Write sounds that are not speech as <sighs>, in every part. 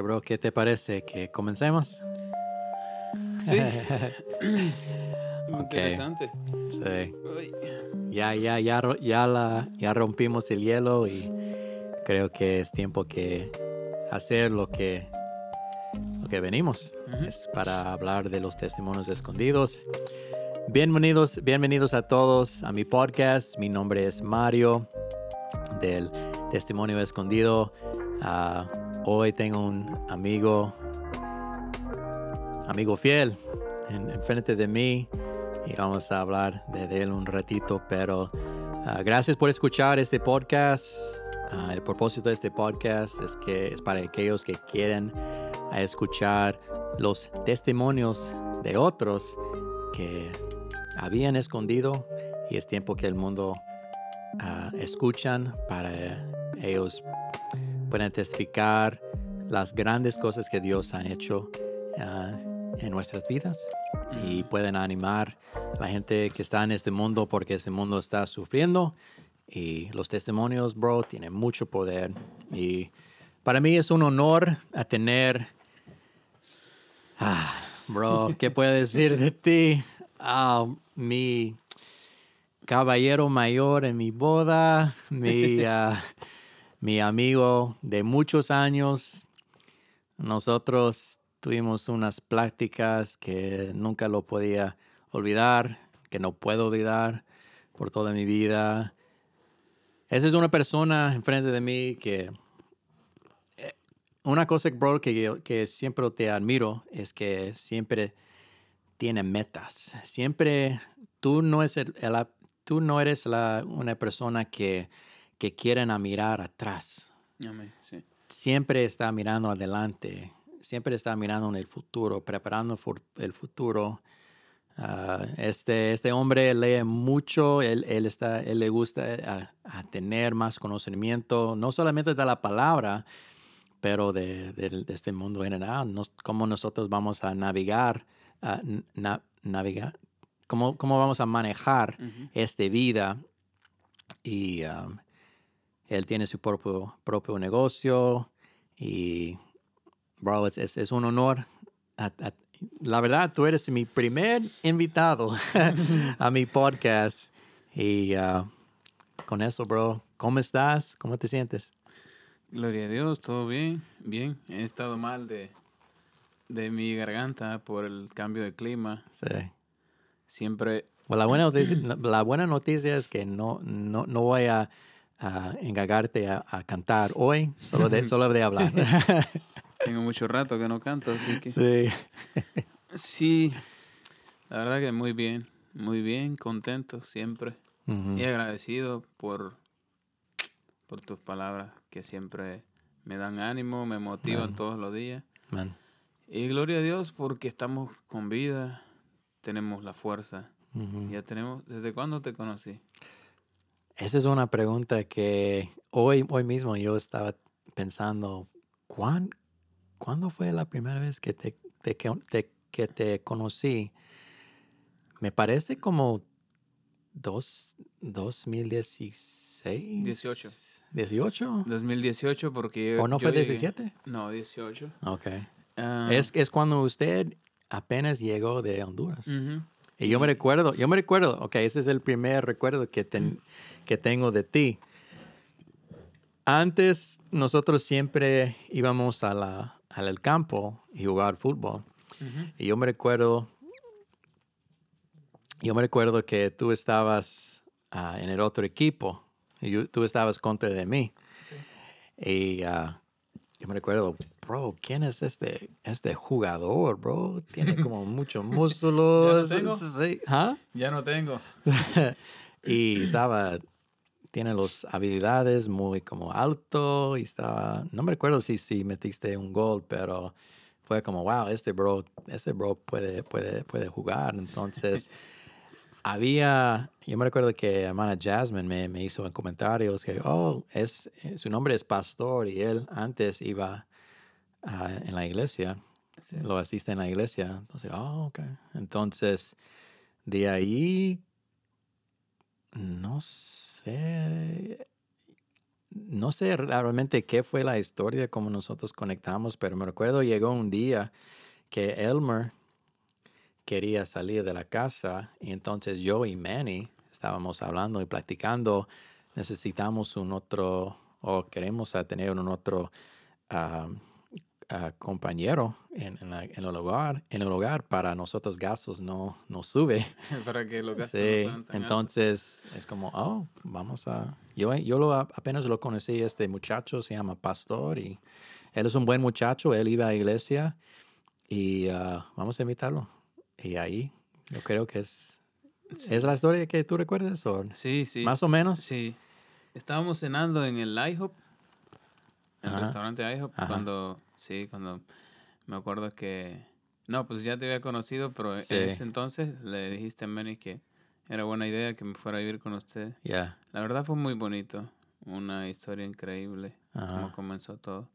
bro, ¿qué te parece? ¿Que comencemos? Sí. <laughs> Interesante. Sí. Ya, ya, ya, ya, la, ya rompimos el hielo y creo que es tiempo que hacer lo que, lo que venimos. Es para hablar de los testimonios escondidos. Bienvenidos, bienvenidos a todos a mi podcast. Mi nombre es Mario del Testimonio Escondido. Ah, Hoy tengo un amigo, amigo fiel, enfrente de mí y vamos a hablar de él un ratito, pero ah, gracias por escuchar este podcast. Ah, el propósito de este podcast es que es para aquellos que quieren ah, escuchar los testimonios de otros que habían escondido y es tiempo que el mundo escuchan para ellos pueden testificar las grandes cosas que Dios ha hecho ah, en nuestras vidas y pueden animar a la gente que está en este mundo porque este mundo está sufriendo y los testimonios, bro, tienen mucho poder y para mí es un honor a tener, ah, bro, ¿qué puedo <laughs> decir de ti? a ah, mi caballero mayor en mi boda, mi... <laughs> mi amigo de muchos años. Nosotros tuvimos unas prácticas que nunca lo podía olvidar, que no puedo olvidar por toda mi vida. Esa es una persona enfrente de mí que... Eh, una cosa, bro, que, que siempre te admiro es que siempre tiene metas. Siempre tú no, es tú no eres una persona que que quieren a mirar atrás. Siempre está mirando adelante, siempre está mirando en el futuro, preparando el futuro. Ah, este, este hombre lee mucho, él, él está, le gusta eh, a, tener más conocimiento, no solamente de la palabra, pero de, este mundo en general, cómo nosotros vamos a navegar, ah, navegar, cómo, cómo, vamos a manejar esta vida. Y ah, él tiene su propio, propio negocio y, bro, es, es, un honor. la verdad, tú eres mi primer invitado <laughs> a mi podcast. Y ah, con eso, bro, ¿cómo estás? ¿Cómo te sientes? Gloria a Dios, todo bien, bien. He estado mal de, de mi garganta por el cambio de clima. Sí. Siempre. Bueno, pues la, buena <clears throat> noticia, la buena noticia es que no, no, no voy a a engagarte a, cantar hoy, solo de, <laughs> solo de hablar. <laughs> <laughs> Tengo mucho rato que no canto, así que... Sí. sí, la verdad que muy bien, muy bien, contento siempre. Y agradecido por, por tus palabras que siempre me dan ánimo, me motivan todos los días. Y gloria a Dios porque estamos con vida, tenemos la fuerza. Ya tenemos, ¿desde cuándo te conocí? Esa es una pregunta que hoy, hoy mismo yo estaba pensando, ¿cuándo fue la primera vez que te, que te conocí? Me parece como dos, 2016. 18. 18. 2018 porque... ¿O no fue 17? No, 18. Ok. Ah. es, es cuando usted apenas llegó de Honduras. Y yo me recuerdo, yo me recuerdo, ok, ese es el primer recuerdo que, que tengo de ti. Antes nosotros siempre íbamos a al campo y jugar fútbol. Y yo me recuerdo, yo me recuerdo que tú estabas ah, en el otro equipo y tú estabas contra de mí. Y ah, yo me recuerdo, bro, ¿quién es este, este jugador, bro? Tiene <laughs> como muchos <laughs> músculos. ¿ah? ¿Ya no tengo? Ya no tengo. y estaba, tiene las habilidades muy como alto y estaba, no me recuerdo si, si metiste un gol, pero fue como, wow, este bro, este bro puede, puede, puede jugar. Entonces... <laughs> había, yo me recuerdo que hermana Jasmine me, me, hizo en comentarios que, oh, es, eh, su nombre es Pastor y él antes iba Ah, en la iglesia, lo asiste en la iglesia. Entonces, oh, ok. Entonces, de ahí, no sé, no sé realmente qué fue la historia, cómo nosotros conectamos, pero me recuerdo llegó un día que Elmer quería salir de la casa y entonces yo y Manny estábamos hablando y platicando, necesitamos un otro o queremos tener un otro ah, Ah, compañero en, el hogar, en el hogar para nosotros gastos no, no sube. <laughs> para que los sí. Entonces es como, oh, vamos a... Yo, eh, yo lo, apenas lo conocí, este muchacho se llama Pastor y él es un buen muchacho, él iba a iglesia y ah, vamos a invitarlo. Y ahí yo creo que es... ¿Es la historia que tú recuerdas? O sí, sí. Más o menos. Sí. Estábamos cenando en el IHOP, en el restaurante IHOP, cuando Sí, cuando me acuerdo que... No, pues ya te había conocido, pero en ese entonces le dijiste a Manny que era buena idea que me fuera a vivir con usted. Ya. La verdad fue muy bonito, una historia increíble, cómo comenzó todo.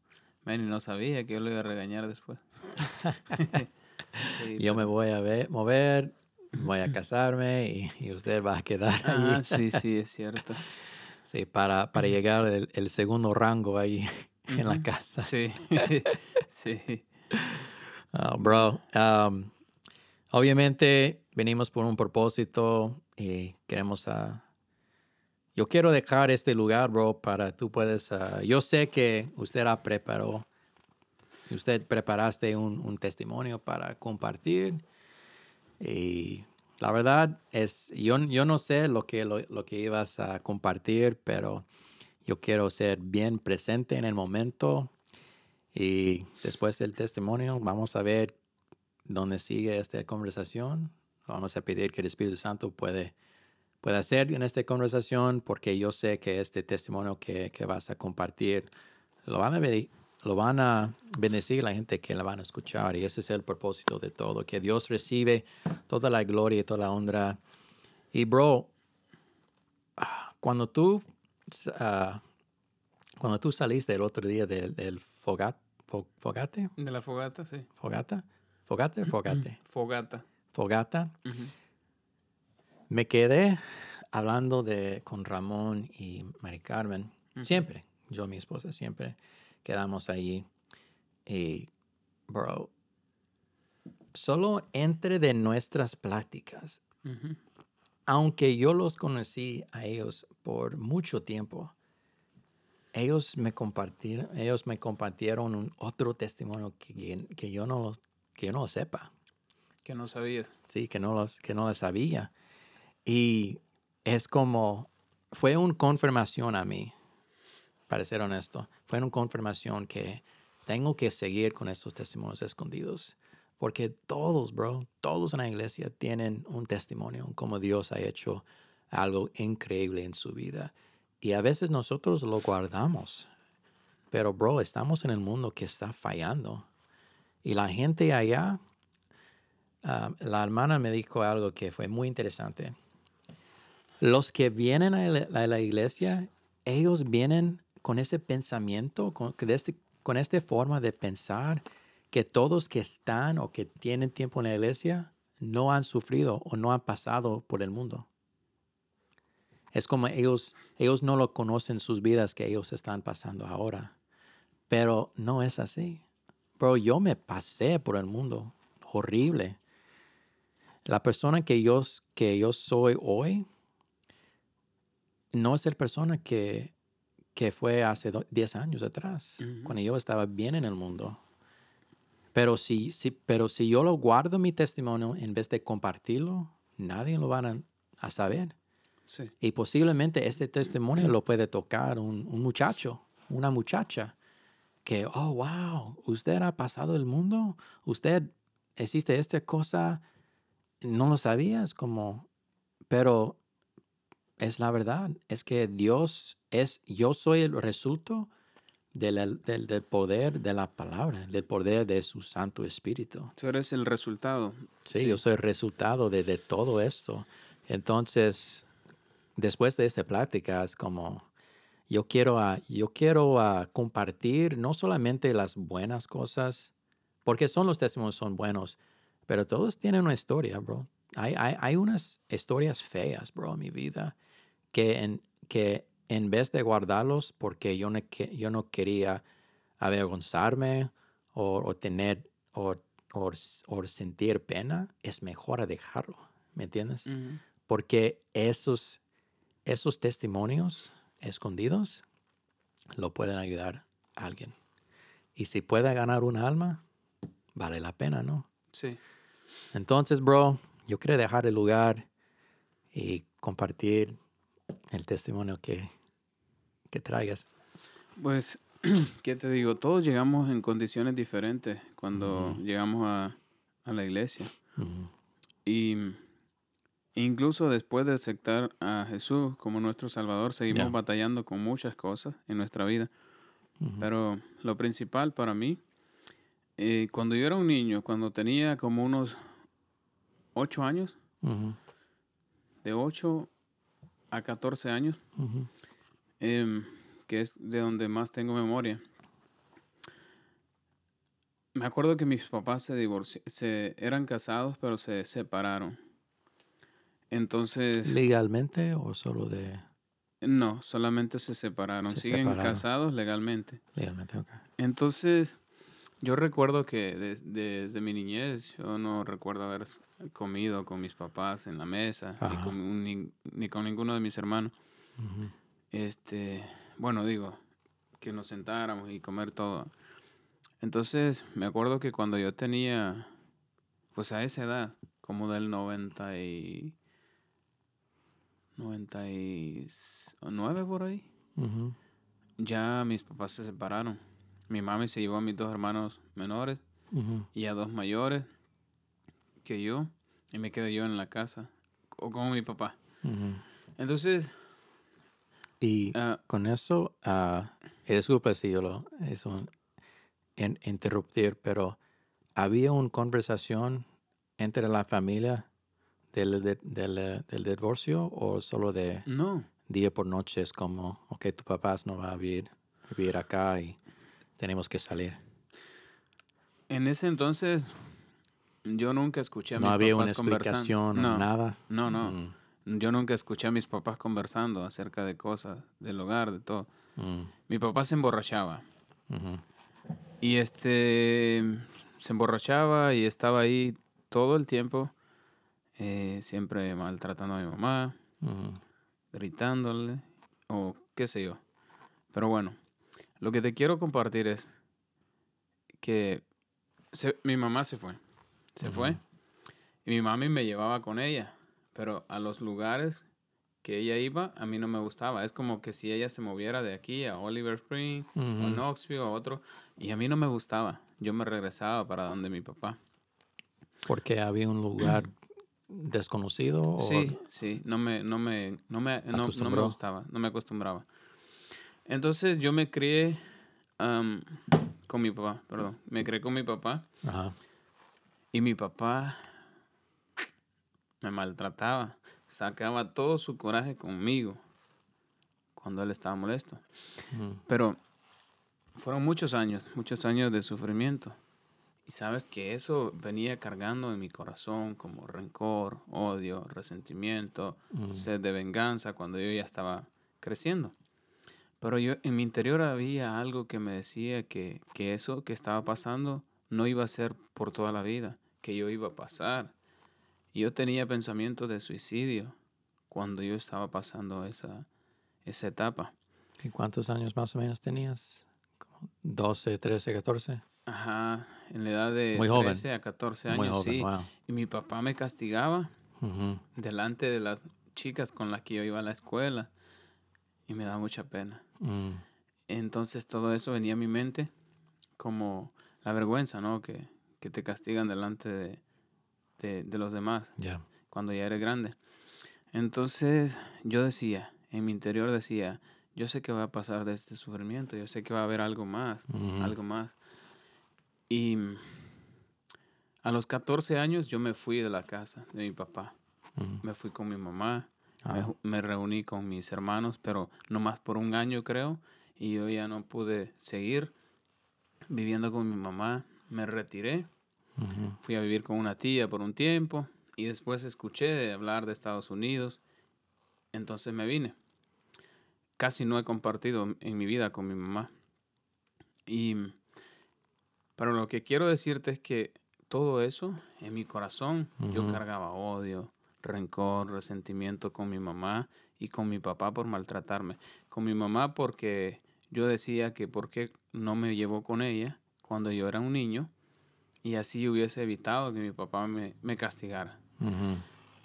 Manny no sabía que yo lo iba a regañar después. <laughs> <laughs> yo me pues. voy a ver, mover, voy a casarme y, usted va a quedar ah, ahí. sí, sí, es cierto. <laughs> sí, para, para llegar el, el segundo rango ahí. <laughs> en la casa. Sí, <laughs> sí. Ah, bro, obviamente venimos por un propósito y eh, queremos... a yo quiero dejar este lugar, bro, para tú puedes... Ah, yo sé que usted la preparó, usted preparaste un, un testimonio para compartir y la verdad es, yo, yo no sé lo que, lo que ibas a compartir, pero yo quiero ser bien presente en el momento y después del testimonio vamos a ver dónde sigue esta conversación. Vamos a pedir que el Espíritu Santo puede, pueda hacer en esta conversación porque yo sé que este testimonio que, vas a compartir lo van a ver, lo van a bendecir la gente que la van a escuchar. Y ese es el propósito de todo, que Dios recibe toda la gloria y toda la honra. Y bro, ah, cuando tú Ah, cuando tú saliste el otro día del, fogate. De la fogata, sí. Fogata. Fogate, fogate. <clears throat> fogata. Fogata. Me quedé hablando de, con Ramón y Mari Carmen. Siempre. Yo y mi esposa siempre quedamos allí. Y, bro, solo entre de nuestras pláticas aunque yo los conocí a ellos por mucho tiempo, ellos me compartieron, ellos me compartieron otro testimonio que, yo no que no sepa. Que no sabía Sí, que no los, que no lo sabía. Y es como, fue una confirmación a mí, para ser honesto. Fue una confirmación que tengo que seguir con estos testimonios escondidos. Porque todos, bro, todos en la iglesia tienen un testimonio, como Dios ha hecho algo increíble en su vida. Y a veces nosotros lo guardamos. Pero, bro, estamos en el mundo que está fallando. Y la gente allá, ah, la hermana me dijo algo que fue muy interesante. Los que vienen a la, iglesia, ellos vienen con ese pensamiento, con, con, este, con esta forma de pensar que todos que están o que tienen tiempo en la iglesia no han sufrido o no han pasado por el mundo. Es como ellos, ellos no lo conocen sus vidas que ellos están pasando ahora. Pero no es así. Bro, yo me pasé por el mundo. Horrible. La persona que yo, que yo soy hoy no es la persona que, que fue hace 10 años atrás, cuando yo estaba bien en el mundo. Pero si, pero si yo lo guardo mi testimonio en vez de compartirlo, nadie lo va a, saber. Y posiblemente ese testimonio lo puede tocar un, un, muchacho, una muchacha, que, oh, wow, usted ha pasado el mundo, usted existe esta cosa, no lo sabías, como, pero es la verdad, es que Dios es, yo soy el resultado del, poder de la palabra, del poder de su Santo Espíritu. Tú eres el resultado. Sí, yo soy el resultado de, todo esto. Entonces, después de esta plática, es como, yo quiero, a yo quiero compartir no solamente las buenas cosas, porque son los testimonios son buenos, pero todos tienen una historia, bro. Hay, hay, unas historias feas, bro, en mi vida, que, en, que en vez de guardarlos porque yo no, yo no quería avergonzarme o, tener o, sentir pena, es mejor dejarlo, ¿me entiendes? Porque esos, esos testimonios escondidos lo pueden ayudar a alguien. Y si puede ganar un alma, vale la pena, ¿no? Sí. Entonces, bro, yo quiero dejar el lugar y compartir el testimonio que que traigas? Pues, <clears throat> ¿qué te digo? Todos llegamos en condiciones diferentes cuando llegamos a, la iglesia. Y incluso después de aceptar a Jesús como nuestro Salvador, seguimos batallando con muchas cosas en nuestra vida. Pero lo principal para mí, eh, cuando yo era un niño, cuando tenía como unos ocho años, de 8 a 14 años, Em, que es de donde más tengo memoria. Me acuerdo que mis papás se divorciaron, se, eran casados, pero se separaron. Entonces... ¿Legalmente o solo de...? No, solamente se separaron. Siguen casados legalmente. Legalmente, ok. Entonces, yo recuerdo que desde, mi niñez yo no recuerdo haber comido con mis papás en la mesa, ni con, ninguno de mis hermanos. Este, bueno, digo, que nos sentáramos y comer todo. Entonces, me acuerdo que cuando yo tenía, pues a esa edad, como del 90 y... 99 por ahí. Ya mis papás se separaron. Mi mami se llevó a mis dos hermanos menores y a dos mayores que yo. Y me quedé yo en la casa o con mi papá. Entonces, y ah. con eso, uh, ah, disculpa si yo lo es un, en, interrumpir, pero había una conversación entre la familia del, eh, del, divorcio o solo de día por noche es como, ok, tu papá no va a vivir, vivir acá y tenemos que salir. En ese entonces, yo nunca escuché a mis no había una explicación nada. No, no. Mm. Yo nunca escuché a mis papás conversando acerca de cosas, del hogar, de todo. Mm. Mi papá se emborrachaba. Y este se emborrachaba y estaba ahí todo el tiempo, eh, siempre maltratando a mi mamá, gritándole, o qué sé yo. Pero bueno, lo que te quiero compartir es que mi mamá se fue. Se fue. Y mi mami me llevaba con ella pero a los lugares que ella iba, a mí no me gustaba. Es como que si ella se moviera de aquí a Oliver Spring, o Knoxville, o otro, y a mí no me gustaba. Yo me regresaba para donde mi papá. Porque había un lugar desconocido. Sí, sí, no me, no me, no me, gustaba, no me acostumbraba. Entonces yo me crié con mi papá, perdón, me crié con mi papá. Y mi papá me maltrataba, sacaba todo su coraje conmigo cuando él estaba molesto. Pero fueron muchos años, muchos años de sufrimiento. Y sabes que eso venía cargando en mi corazón como rencor, odio, resentimiento, sed de venganza cuando yo ya estaba creciendo. Pero yo en mi interior había algo que me decía que, que eso que estaba pasando no iba a ser por toda la vida, que yo iba a pasar yo tenía pensamientos de suicidio cuando yo estaba pasando esa, etapa. ¿Y cuántos años más o menos tenías? ¿Como 12, 13, 14? Ajá, en la edad de Muy joven. a 14 años, sí. Y mi papá me castigaba delante de las chicas con las que yo iba a la escuela y me da mucha pena. Mm. Entonces todo eso venía a mi mente como la vergüenza, ¿no? que te castigan delante de, este, de, los demás ya cuando ya eres grande. Entonces yo decía, en mi interior decía, yo sé que va a pasar de este sufrimiento, yo sé que va a haber algo más, algo más. Y a los 14 años yo me fui de la casa de mi papá, me fui con mi mamá, ah. me, reuní con mis hermanos, pero no más por un año creo, y yo ya no pude seguir viviendo con mi mamá, me retiré Fui a vivir con una tía por un tiempo y después escuché hablar de Estados Unidos. Entonces me vine. Casi no he compartido en mi vida con mi mamá. Y pero lo que quiero decirte es que todo eso en mi corazón yo cargaba odio, rencor, resentimiento con mi mamá y con mi papá por maltratarme. Con mi mamá porque yo decía que por qué no me llevó con ella cuando yo era un niño y así hubiese evitado que mi papá me, me castigara.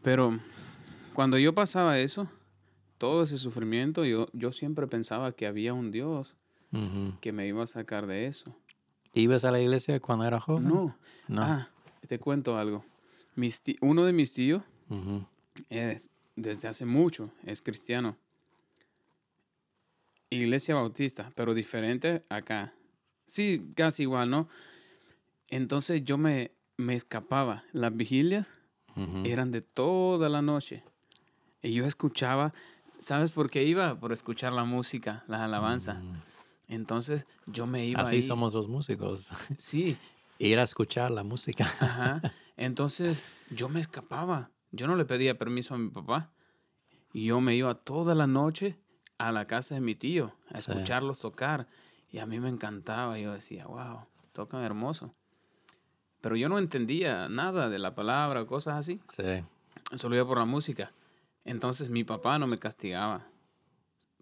Pero cuando yo pasaba eso, todo ese sufrimiento, yo, yo siempre pensaba que había un Dios que me iba a sacar de eso. ¿Ibas a la iglesia cuando era joven? No. no. Ah, te cuento algo. Mis uno de mis tíos, es, desde hace mucho, es cristiano. Iglesia Bautista, pero diferente acá. Sí, casi igual, ¿no? Entonces yo me, me escapaba. Las vigilias eran de toda la noche. Y yo escuchaba, ¿sabes por qué iba? Por escuchar la música, la alabanza. Mm. Entonces yo me iba. Así somos los músicos. <laughs> Sí. Ir a escuchar la música. Ajá. <laughs> Entonces yo me escapaba. Yo no le pedía permiso a mi papá. Y yo me iba toda la noche a la casa de mi tío a escucharlos tocar. Y a mí me encantaba. Yo decía, wow, tocan hermoso. Pero yo no entendía nada de la palabra, cosas así. Sí. Solo iba por la música. Entonces mi papá no me castigaba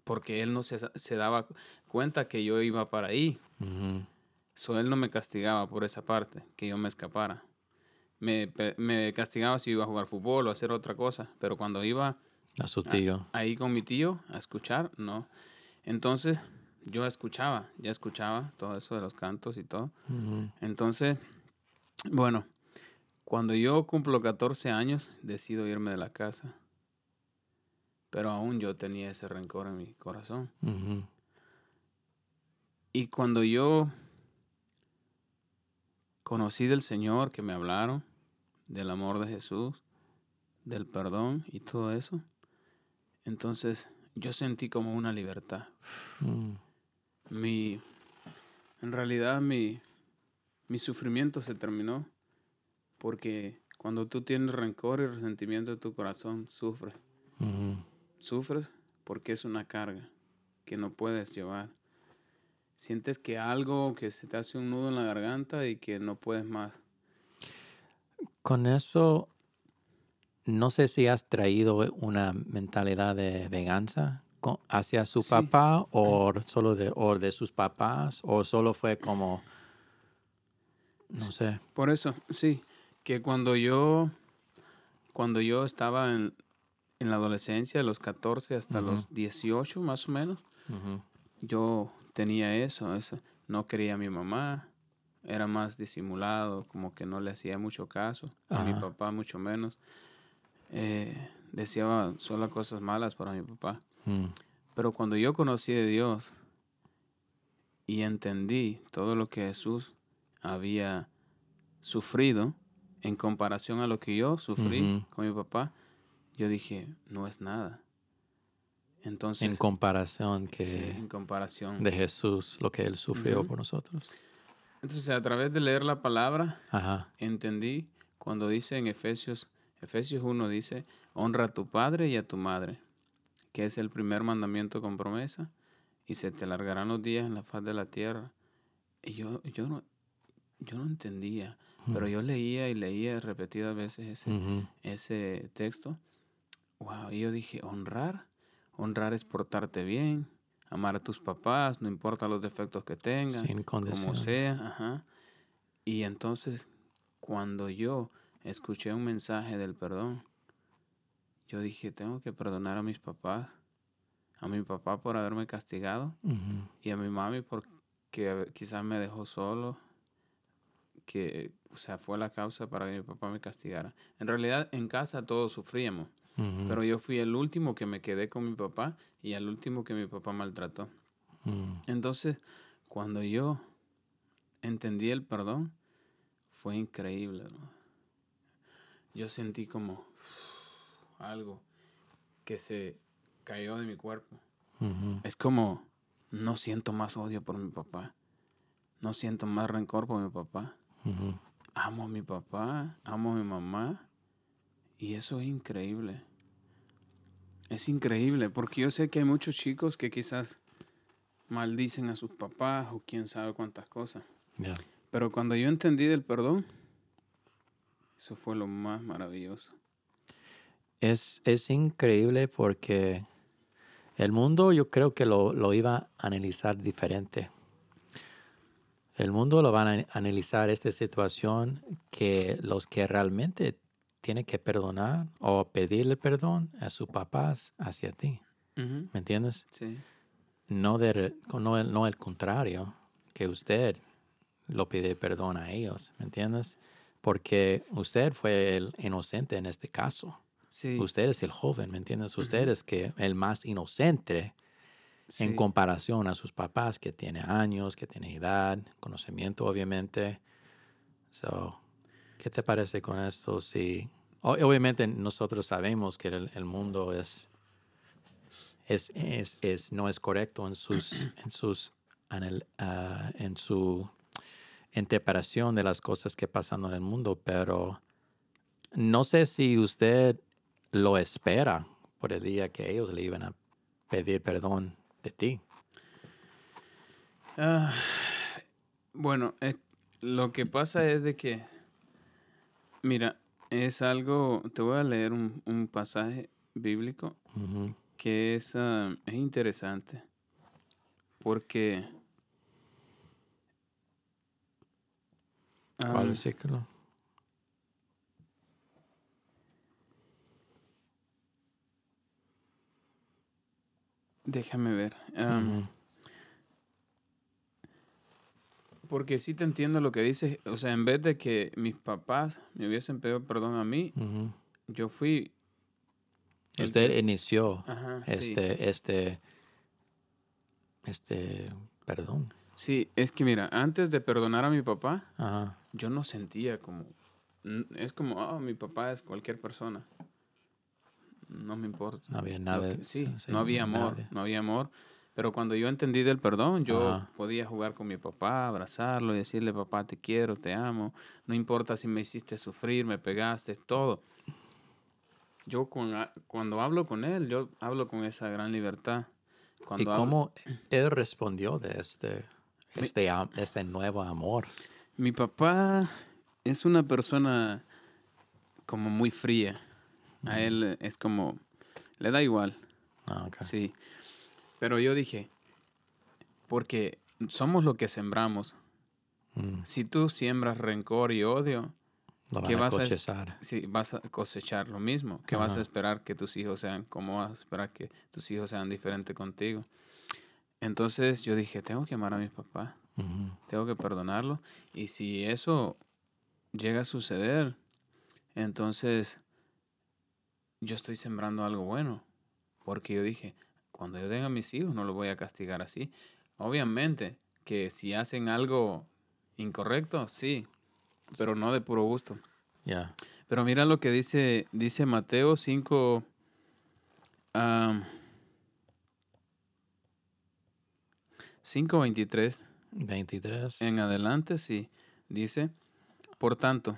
porque él no se, daba cuenta que yo iba para ahí. él no me castigaba por esa parte, que yo me escapara. Me, castigaba si iba a jugar fútbol o hacer otra cosa, pero cuando iba a su tío. ahí con mi tío a escuchar, no. Entonces yo escuchaba, ya escuchaba todo eso de los cantos y todo. Entonces bueno, cuando yo cumplo 14 años, decido irme de la casa. Pero aún yo tenía ese rencor en mi corazón. Y cuando yo conocí del Señor, que me hablaron, del amor de Jesús, del perdón y todo eso, entonces yo sentí como una libertad. Mm. Mi, en realidad mi, mi sufrimiento se terminó, porque cuando tú tienes rencor y resentimiento en tu corazón, sufres. Sufres porque es una carga que no puedes llevar. Sientes que algo, que se te hace un nudo en la garganta y que no puedes más. Con eso, no sé si has traído una mentalidad de venganza hacia su papá o solo de, o de sus papás o solo fue como no sé. Por eso, sí, que cuando yo, cuando yo estaba en, la adolescencia, de los 14 hasta los 18 más o menos, yo tenía eso, no quería a mi mamá, era más disimulado, como que no le hacía mucho caso, a mi papá mucho menos. Eh, decía solo cosas malas para mi papá. Mm. Pero cuando yo conocí a Dios y entendí todo lo que Jesús había sufrido en comparación a lo que yo sufrí con mi papá, yo dije, no es nada. Entonces, en comparación que en comparación de Jesús, lo que él sufrió por nosotros. Entonces, a través de leer la palabra, entendí cuando dice en Efesios, Efesios 1 dice, honra a tu padre y a tu madre, que es el primer mandamiento con promesa, y se te alargarán los días en la faz de la tierra. Y yo, yo no, yo no entendía, pero yo leía y leía repetidas veces ese, ese texto. Wow, y yo dije, honrar, honrar es portarte bien, amar a tus papás, no importa los defectos que tengan, como sea, ajá. Y entonces, cuando yo escuché un mensaje del perdón, yo dije, tengo que perdonar a mis papás, a mi papá por haberme castigado y a mi mami porque quizás me dejó solo que, o sea, fue la causa para que mi papá me castigara. En realidad, en casa todos sufríamos, pero yo fui el último que me quedé con mi papá y el último que mi papá maltrató. Mm. Entonces, cuando yo entendí el perdón, fue increíble. Yo sentí como algo que se cayó de mi cuerpo. Es como, no siento más odio por mi papá. No siento más rencor por mi papá. Amo a mi papá, amo a mi mamá. Y eso es increíble. Es increíble, porque yo sé que hay muchos chicos que quizás maldicen a sus papás o quién sabe cuántas cosas. Pero cuando yo entendí del perdón, eso fue lo más maravilloso. Es, increíble porque el mundo yo creo que lo iba a analizar diferente. El mundo lo van a analizar esta situación que los que realmente tienen que perdonar o pedirle perdón a sus papás hacia ti. ¿Me entiendes? Sí. No, no, el, contrario, que usted lo pide perdón a ellos. ¿Me entiendes? Porque usted fue el inocente en este caso. Sí. Usted es el joven, ¿me entiendes? Usted es que el más inocente en comparación a sus papás que tiene años, que tiene edad, conocimiento obviamente. ¿Qué te parece con esto? Si, obviamente nosotros sabemos que el, mundo es, es, no es correcto en sus, <clears throat> en sus ah, en su interpretación de las cosas que pasan en el mundo, pero no sé si usted lo espera por el día que ellos le iban a pedir perdón ti? Ah, bueno, eh, lo que pasa es de que, mira, es algo, te voy a leer un, pasaje bíblico que es, ah, es interesante porque... Ah, Déjame ver. Em, porque sí te entiendo lo que dices. O sea, en vez de que mis papás me hubiesen pedido perdón a mí, yo fui. Usted inició este, este, este perdón. Sí, es que mira, antes de perdonar a mi papá, yo no sentía como. Es como, oh, mi papá es cualquier persona no me importa. No había nada. sí, no había amor, no había amor. Pero cuando yo entendí del perdón, yo podía jugar con mi papá, abrazarlo y decirle, papá, te quiero, te amo, no importa si me hiciste sufrir, me pegaste, todo. Yo con, cuando hablo con él, yo hablo con esa gran libertad. Cuando ¿Y cómo él respondió de este, este, este nuevo amor? Mi papá es una persona como muy fría. A él es como, le da igual. Ah, okay. Sí. Pero yo dije, porque somos lo que sembramos. Mm. Si tú siembras rencor y odio, lo vas a cosechar. sí, vas a cosechar lo mismo. qué vas a esperar que tus hijos sean como vas a esperar que tus hijos sean diferentes contigo. Entonces yo dije, tengo que amar a mi papá. Tengo que perdonarlo. Y si eso llega a suceder, entonces yo estoy sembrando algo bueno. Porque yo dije, cuando yo tenga a mis hijos no los voy a castigar así. Obviamente que si hacen algo incorrecto, sí, pero no de puro gusto. ya Pero mira lo que dice, dice Mateo 5. Um, 5.23. 23. En adelante, sí. Dice, por tanto,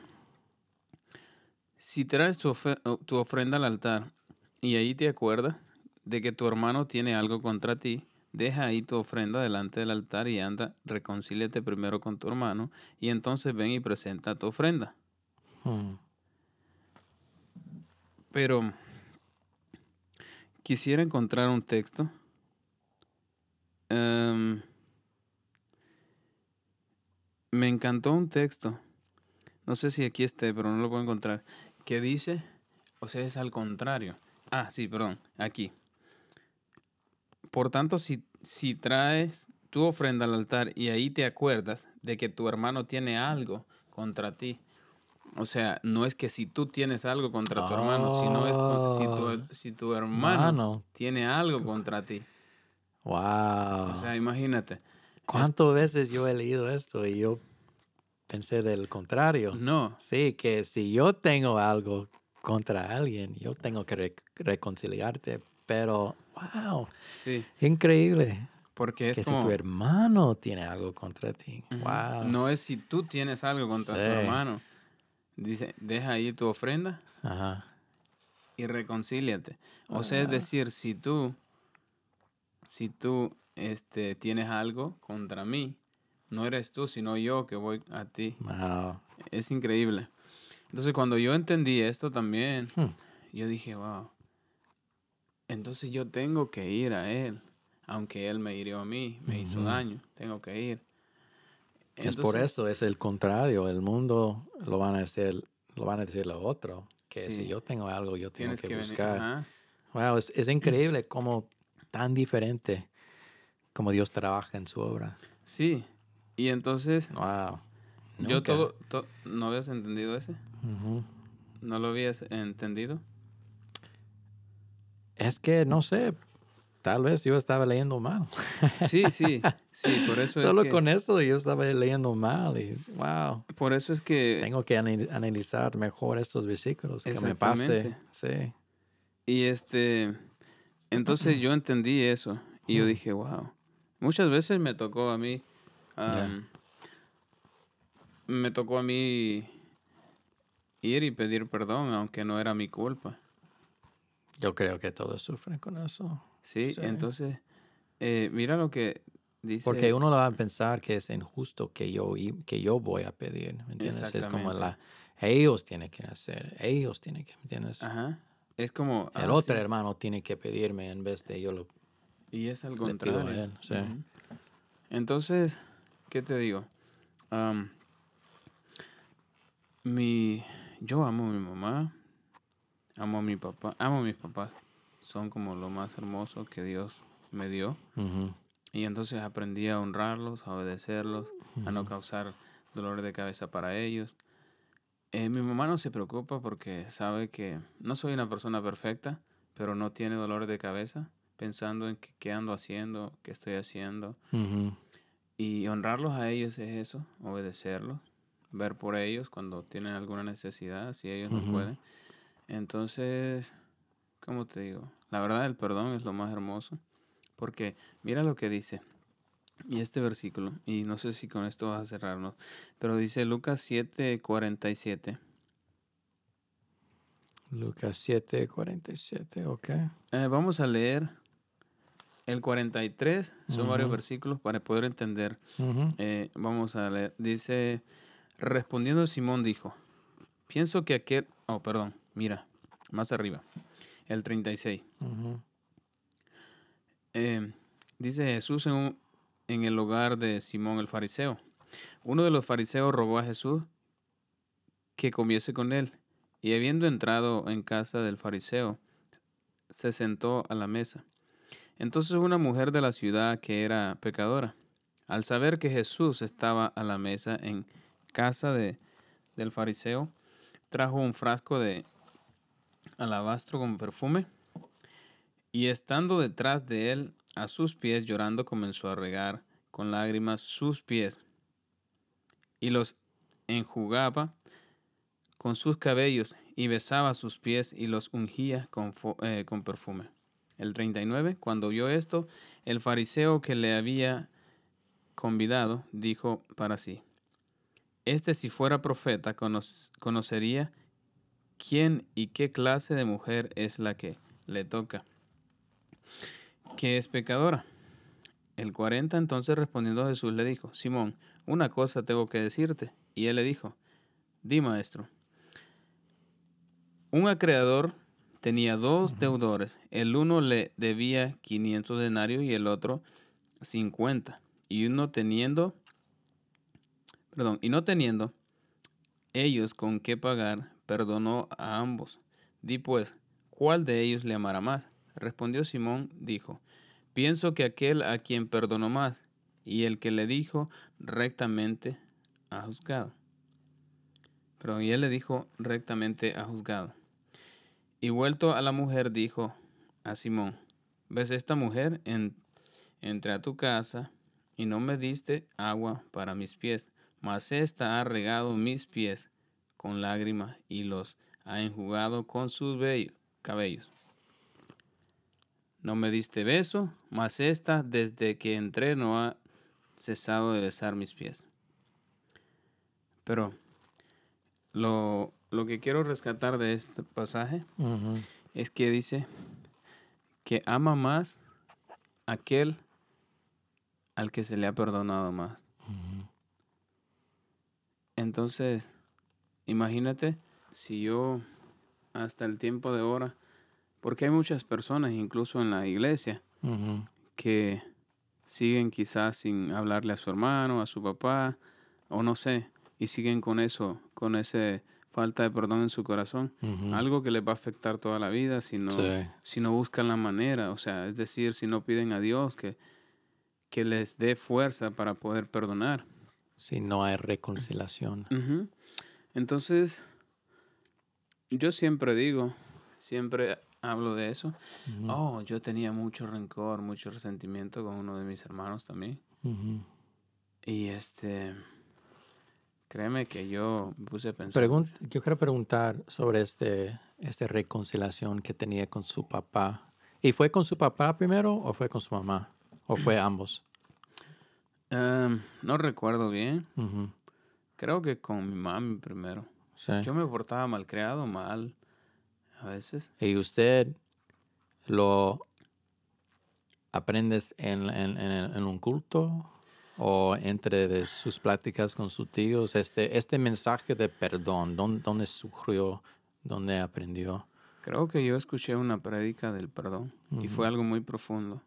si traes tu, ofrenda al altar y ahí te acuerdas de que tu hermano tiene algo contra ti, deja ahí tu ofrenda delante del altar y anda, reconcíliate primero con tu hermano y entonces ven y presenta tu ofrenda. Hmm. Pero quisiera encontrar un texto em, me encantó un texto. No sé si aquí esté, pero no lo puedo encontrar. ¿qué dice, o sea, es al contrario. Ah, sí, perdón, aquí. Por tanto, si, si traes tu ofrenda al altar y ahí te acuerdas de que tu hermano tiene algo contra ti, o sea, no es que si tú tienes algo contra tu hermano, sino es ah. si, tu, hermano tiene algo contra ti. Wow. O sea, imagínate. ¿Cuántas veces yo he leído esto y yo pensé del contrario. No. Sí, que si yo tengo algo contra alguien, yo tengo que reconciliarte. Pero, wow. Sí. Increíble. Porque es que si tu hermano tiene algo contra ti. Wow. No es si tú tienes algo contra tu hermano. Dice, deja ahí tu ofrenda Ajá. y reconcíliate. O sea, es ah. decir, si tú, si tú este, tienes algo contra mí, no eres tú, sino yo que voy a ti. Wow. Es increíble. Entonces cuando yo entendí esto también, hmm. yo dije, wow, entonces yo tengo que ir a Él, aunque Él me hirió a mí, me hizo daño, tengo que ir. es por eso, es el contrario, el mundo lo van a decir, lo van a decir lo otro, que si yo tengo algo, yo tengo que, buscar. Wow, es, es increíble cómo tan diferente como Dios trabaja en su obra. Sí, y entonces. Yo todo, ¿No habías entendido ese? ¿No lo habías entendido? Es que no sé. Tal vez yo estaba leyendo mal. Sí, sí, <laughs> sí, por eso. Solo es que, con esto yo estaba leyendo mal y wow. Por eso es que. Tengo que analizar mejor estos versículos que me pase. Sí. Y este. Entonces yo entendí eso y yo dije, wow. Muchas veces me tocó a mí me tocó a mí ir y pedir perdón, aunque no era mi culpa. Yo creo que todos sufren con eso. Sí, entonces, eh, mira lo que dice. Porque uno va a pensar que es injusto que yo, que yo voy a pedir, ¿me entiendes? Es como la... Ellos tienen que hacer, ellos tienen que, ¿me entiendes? Es como... Ah, El otro hermano tiene que pedirme en vez de yo lo... Y es al contrario. Entonces, ¿Qué te digo? mi, yo amo a mi mamá, amo a mi papá, amo a mis papás. Son como lo más hermoso que Dios me dio. Y entonces aprendí a honrarlos, a obedecerlos, a no causar dolores de cabeza para ellos. Eh, mi mamá no se preocupa porque sabe que no soy una persona perfecta, pero no tiene dolor de cabeza pensando en qué, ando haciendo, qué estoy haciendo. Y honrarlos a ellos es eso, obedecerlos, ver por ellos cuando tienen alguna necesidad, si ellos no pueden. Entonces, ¿cómo te digo? La verdad, el perdón es lo más hermoso, porque mira lo que dice. Y este versículo, y no sé si con esto vas a cerrarnos, pero dice Lucas 7, 47. Lucas 7, 47, ok. Eh, vamos a leer el 43, son varios versículos para poder entender. Eh, vamos a leer. Dice, respondiendo Simón dijo, pienso que aquel, oh, perdón, mira, más arriba, el 36. Eh, dice Jesús en, en el hogar de Simón el fariseo. Uno de los fariseos rogó a Jesús que comiese con él, y habiendo entrado en casa del fariseo, se sentó a la mesa. Entonces una mujer de la ciudad que era pecadora, al saber que Jesús estaba a la mesa en casa de, del fariseo, trajo un frasco de alabastro con perfume y estando detrás de él a sus pies llorando comenzó a regar con lágrimas sus pies y los enjugaba con sus cabellos y besaba sus pies y los ungía con eh, perfume. El 39, cuando vio esto, el fariseo que le había convidado dijo para sí, Este si fuera profeta conocería quién y qué clase de mujer es la que le toca, que es pecadora. El 40 entonces respondiendo a Jesús le dijo, Simón, una cosa tengo que decirte. Y él le dijo, di maestro, un acreedor Tenía dos deudores. El uno le debía 500 denarios y el otro 50. Y uno teniendo, perdón, y no teniendo ellos con qué pagar, perdonó a ambos. Di pues, ¿cuál de ellos le amará más? Respondió Simón, dijo, pienso que aquel a quien perdonó más, y el que le dijo rectamente ha juzgado. Pero y él le dijo rectamente ha juzgado. Y vuelto a la mujer dijo a Simón, ves esta mujer, en, entré a tu casa y no me diste agua para mis pies, mas ésta ha regado mis pies con lágrimas y los ha enjugado con sus cabellos. No me diste beso, mas ésta desde que entré no ha cesado de besar mis pies. Pero lo lo que quiero rescatar de este pasaje es que dice que ama más aquel al que se le ha perdonado más. Entonces, imagínate si yo hasta el tiempo de ahora, porque hay muchas personas, incluso en la iglesia, que siguen quizás sin hablarle a su hermano, a su papá, o no sé, y siguen con eso, con ese falta de perdón en su corazón, algo que les va a afectar toda la vida si no, si no buscan la manera, o sea, es decir, si no piden a Dios que, que les dé fuerza para poder perdonar. Si no hay reconciliación. Entonces, yo siempre digo, siempre hablo de eso. Oh, yo tenía mucho rencor, mucho resentimiento con uno de mis hermanos también. Y este Créeme que yo me puse a pensar. yo quiero preguntar sobre este, esta reconciliación que tenía con su papá. ¿Y fue con su papá primero o fue con su mamá? ¿O fue <clears throat> ambos? Em, no recuerdo bien. Creo que con mi mami primero. Yo me portaba mal creado, mal a veces. ¿Y usted lo aprendes en un culto? o entre de sus pláticas con sus tíos, este, este mensaje de perdón, ¿dónde, surgió? ¿Dónde aprendió? Creo que yo escuché una prédica del perdón y fue algo muy profundo.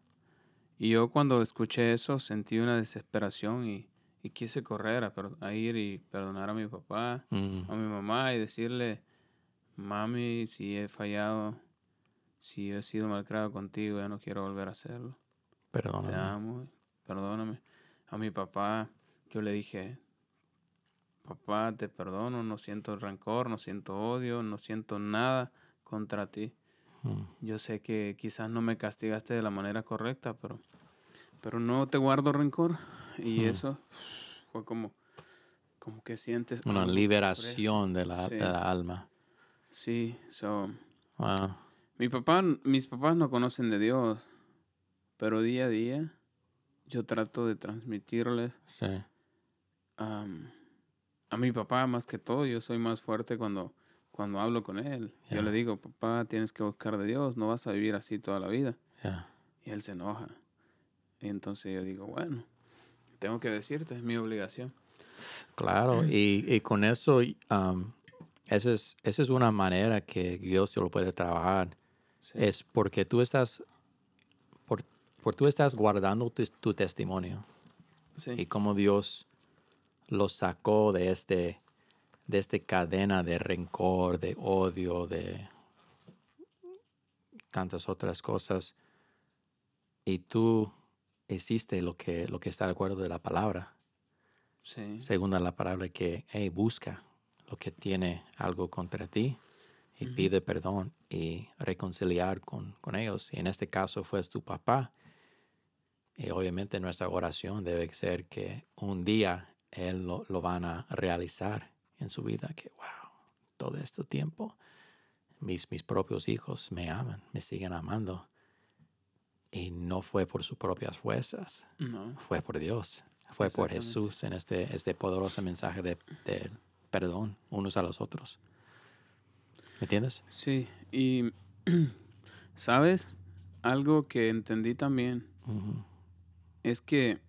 Y yo cuando escuché eso sentí una desesperación y, y quise correr a, ir y perdonar a mi papá, a mi mamá y decirle, mami, si he fallado, si he sido malcriado contigo, ya no quiero volver a hacerlo. Perdóname. Te amo, perdóname a mi papá, yo le dije, papá, te perdono, no siento rencor, no siento odio, no siento nada contra ti. Mm. Yo sé que quizás no me castigaste de la manera correcta, pero, pero no te guardo rencor. Y mm. eso fue como, como que sientes... Una liberación de la, alma. Sí, so... Mi papá, mis papás no conocen de Dios, pero día a día yo trato de transmitirles. a mi papá más que todo, yo soy más fuerte cuando, cuando hablo con él. Yo le digo, papá, tienes que buscar de Dios, no vas a vivir así toda la vida. Y él se enoja. Y entonces yo digo, bueno, tengo que decirte, es mi obligación. Claro, y, con eso, esa, es, es una manera que Dios te lo puede trabajar. Es porque tú estás porque tú estás guardando tu, testimonio. Sí. Y cómo Dios lo sacó de este de esta cadena de rencor, de odio, de tantas otras cosas. Y tú hiciste lo que, lo que está de acuerdo de la palabra. Sí. la palabra que, busca lo que tiene algo contra ti y pide perdón y reconciliar con, con ellos. Y en este caso fue tu papá y obviamente nuestra oración debe ser que un día Él lo, van a realizar en su vida, que wow, todo este tiempo mis, mis propios hijos me aman, me siguen amando. Y no fue por sus propias fuerzas, no. fue por Dios, fue por Jesús en este, este poderoso mensaje de, perdón unos a los otros. ¿Me entiendes? Sí, y <clears throat> sabes, algo que entendí también es que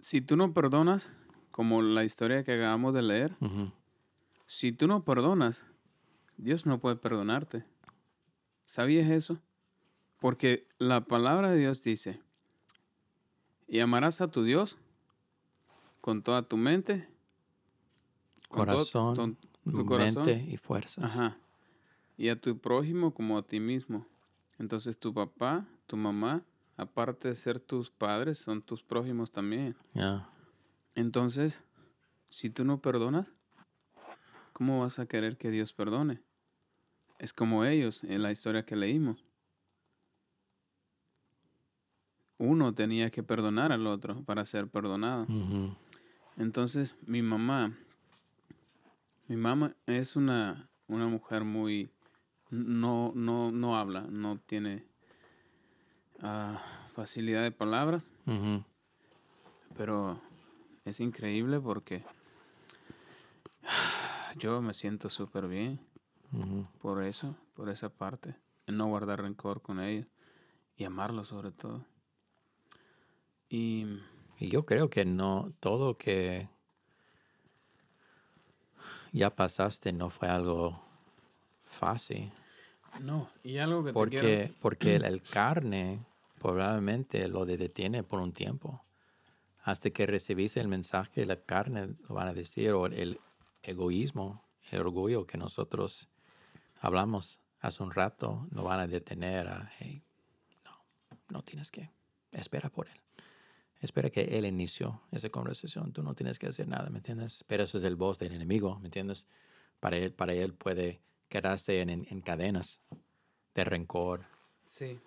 si tú no perdonas, como la historia que acabamos de leer, si tú no perdonas, Dios no puede perdonarte. ¿Sabías eso? Porque la palabra de Dios dice, y amarás a tu Dios con toda tu mente, corazón, mente y fuerzas. Y a tu prójimo como a ti mismo. Entonces tu papá, tu mamá, aparte de ser tus padres, son tus prójimos también. Entonces, si tú no perdonas, ¿cómo vas a querer que Dios perdone? Es como ellos en la historia que leímos. Uno tenía que perdonar al otro para ser perdonado. Entonces, mi mamá, mi mamá es una, una mujer muy... No, no, no habla, no tiene a facilidad de palabras. Pero es increíble porque <sighs> yo me siento súper bien por eso, por esa parte. No guardar rencor con ellos y amarlos sobre todo. y yo creo que no, todo que ya pasaste no fue algo fácil. No, y algo que porque, Porque el, carne probablemente lo detiene por un tiempo. Hasta que recibís el mensaje, la carne lo van a decir, o el egoísmo, el orgullo que nosotros hablamos hace un rato, lo van a detener no, no tienes que, espera por él. Espera que él inicie esa conversación, tú no tienes que hacer nada, ¿me entiendes? Pero eso es el voz del enemigo, ¿me entiendes? Para él, para él puede quedaste en, cadenas de rencor. Sí.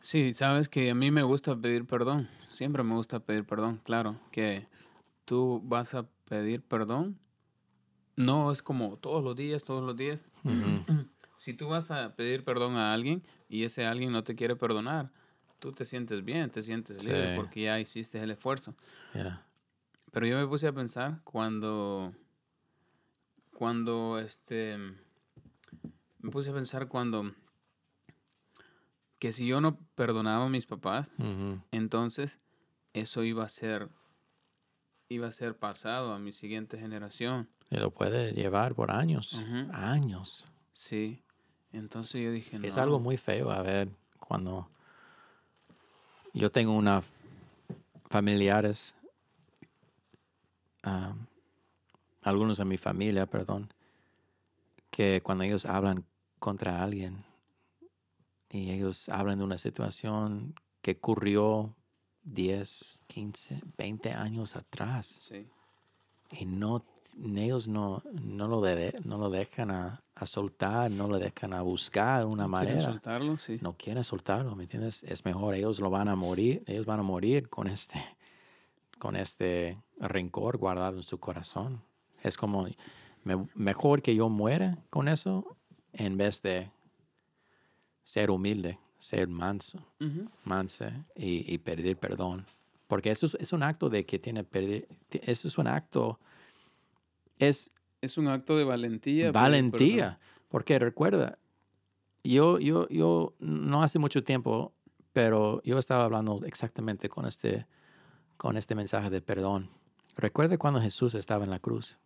Sí, sabes que a mí me gusta pedir perdón. Siempre me gusta pedir perdón, claro. Que tú vas a pedir perdón. No es como todos los días, todos los días. <clears throat> Si tú vas a pedir perdón a alguien y ese alguien no te quiere perdonar, tú te sientes bien, te sientes libre porque ya hiciste el esfuerzo. Pero yo me puse a pensar cuando, cuando este, me puse a pensar cuando que si yo no perdonaba a mis papás, entonces eso iba a ser iba a ser pasado a mi siguiente generación. Y lo puede llevar por años, años. Sí. Entonces yo dije, no. Es algo muy feo, a ver, cuando yo tengo unos familiares, algunos de mi familia, perdón, que cuando ellos hablan contra alguien y ellos hablan de una situación que ocurrió 10, 15, 20 años atrás. Y no, ellos no, no, lo, no lo dejan a, soltar, no lo dejan a buscar una no manera. Quieren soltarlo, sí. No quieren soltarlo, ¿me entiendes? Es mejor, ellos lo van a morir, ellos van a morir con este, con este rencor guardado en su corazón. Es como, mejor que yo muera con eso en vez de ser humilde, ser manso, manso y, y, pedir perdón. Porque eso es, un acto de que tiene pedir, eso es un acto, es... Es un acto de valentía. Valentía, porque recuerda, yo, yo, yo no hace mucho tiempo, pero yo estaba hablando exactamente con este, con este mensaje de perdón. Recuerda cuando Jesús estaba en la cruz.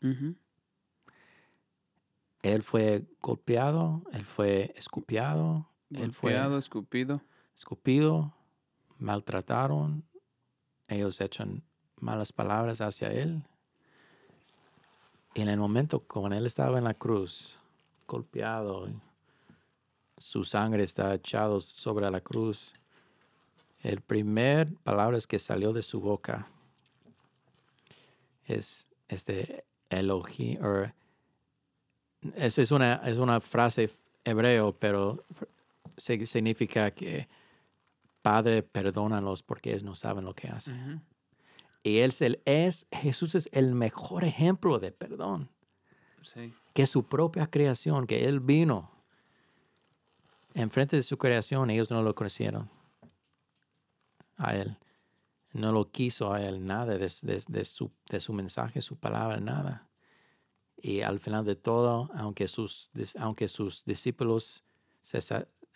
Él fue golpeado, él fue escupiado, él fue escupido. Escupido, maltrataron, ellos echan malas palabras hacia él. Y en el momento cuando él estaba en la cruz, golpeado, su sangre está echado sobre la cruz, el primer palabras que salió de su boca es este elogio. Esa es, una, es una frase hebreo, pero significa que Padre, perdónalos porque ellos no saben lo que hacen. Y él es, Jesús es el mejor ejemplo de perdón. Que su propia creación, que él vino enfrente de su creación, ellos no lo conocieron a él. No lo quiso a él, nada de su mensaje, su palabra, nada. Y al final de todo, aunque sus, aunque sus discípulos se,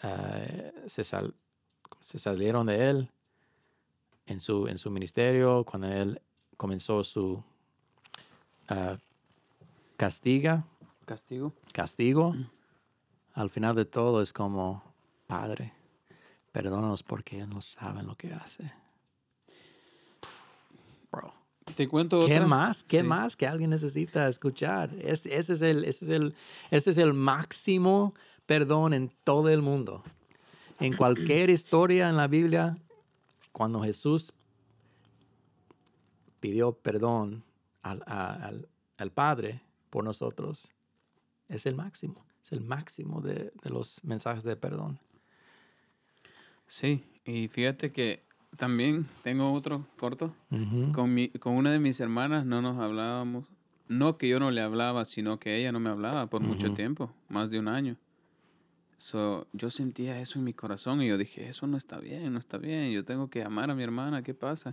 eh, se, salieron de él en su, en su ministerio, cuando él comenzó su ah, castiga, castigo, castigo mm. al final de todo es como, Padre, perdónanos porque no saben lo que hace cuento ¿Qué más? ¿Qué más que alguien necesita escuchar? ese, es el, es el, ese es el máximo perdón en todo el mundo. En cualquier <clears throat> historia en la Biblia, cuando Jesús pidió perdón al, Padre por nosotros, es el máximo, es el máximo de, de los mensajes de perdón. Sí, y fíjate que también tengo otro corto. con, mi, con una de mis hermanas no nos hablábamos. No que yo no le hablaba, sino que ella no me hablaba por mucho tiempo, más de un año. yo sentía eso en mi corazón y yo dije, eso no está bien, no está bien, yo tengo que amar a mi hermana, ¿qué pasa?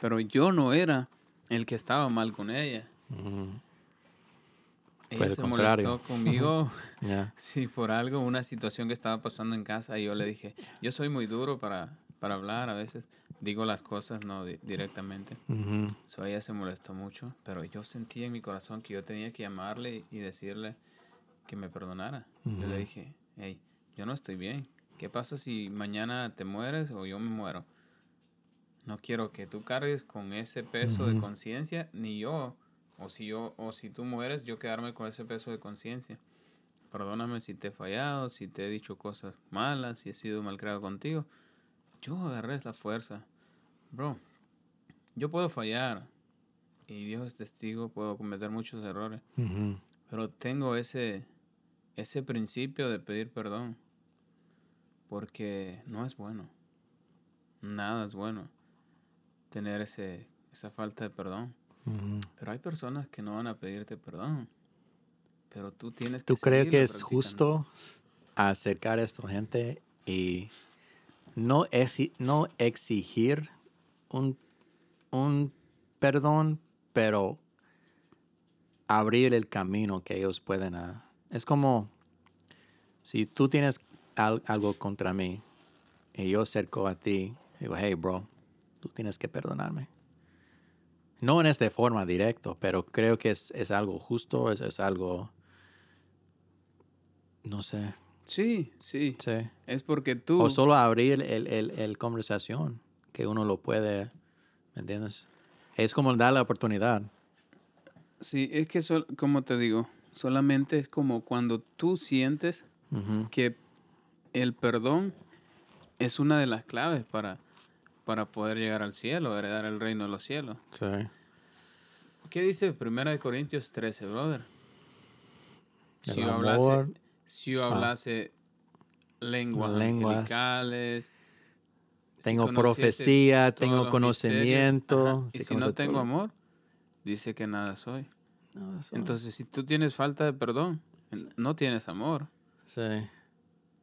Pero yo no era el que estaba mal con ella. Ella se contrario. molestó conmigo. <laughs> <laughs> Sí, por algo, una situación que estaba pasando en casa y yo le dije, yo soy muy duro para para hablar a veces. Digo las cosas no directamente. Uh ella se molestó mucho, pero yo sentí en mi corazón que yo tenía que llamarle y decirle que me perdonara. Yo le dije, hey, yo no estoy bien. ¿Qué pasa si mañana te mueres o yo me muero? No quiero que tú cargues con ese peso de conciencia, ni yo, o si yo, o si tú mueres, yo quedarme con ese peso de conciencia. Perdóname si te he fallado, si te he dicho cosas malas, si he sido creado contigo yo agarré esa fuerza. Bro, yo puedo fallar. Y Dios es testigo, puedo cometer muchos errores. Pero tengo ese, ese principio de pedir perdón. Porque no es bueno. Nada es bueno. Tener ese, esa falta de perdón. Pero hay personas que no van a pedirte perdón. Pero tú tienes que... ¿Tú crees que es justo acercar a esta gente y no, no exigir un, perdón, pero abrir el camino que ellos pueden. es como si tú tienes algo contra mí y yo acerco a ti, digo, hey, bro, tú tienes que perdonarme. No en esta forma directa, pero creo que es, algo justo, es, algo, no sé, Sí, sí, sí. Es porque tú... O solo abrir el, conversación, que uno lo puede, ¿me entiendes? Es como dar la oportunidad. Sí, es que, como te digo, solamente es como cuando tú sientes que el perdón es una de las claves para, para poder llegar al cielo, heredar el reino de los cielos. Sí. ¿Qué dice 1 Corintios 13, brother? si si yo ah. hablase lenguas, lenguas. tengo profecía, tengo conocimiento. Y si no tengo amor, dice que nada soy. Entonces, si tú tienes falta de perdón, no tienes amor. Sí.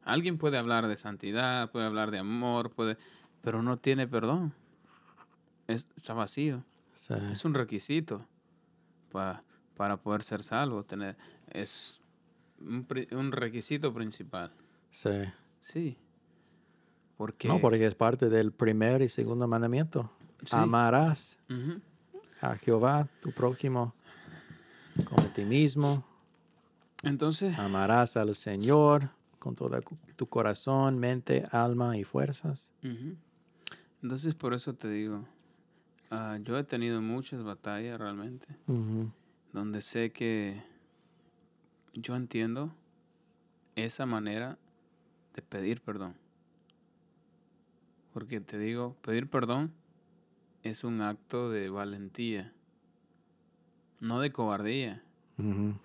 Alguien puede hablar de santidad, puede hablar de amor, puede, pero no tiene perdón. está vacío. Es un requisito para, para poder ser salvo. Tener, es un, requisito principal. Sí. Sí. Porque... No, porque es parte del primer y segundo mandamiento. Amarás a Jehová, tu prójimo, como ti mismo. Entonces. Amarás al Señor con todo tu corazón, mente, alma y fuerzas. Entonces, por eso te digo, ah, yo he tenido muchas batallas realmente, donde sé que yo entiendo esa manera de pedir perdón. Porque te digo, pedir perdón es un acto de valentía, no de cobardía.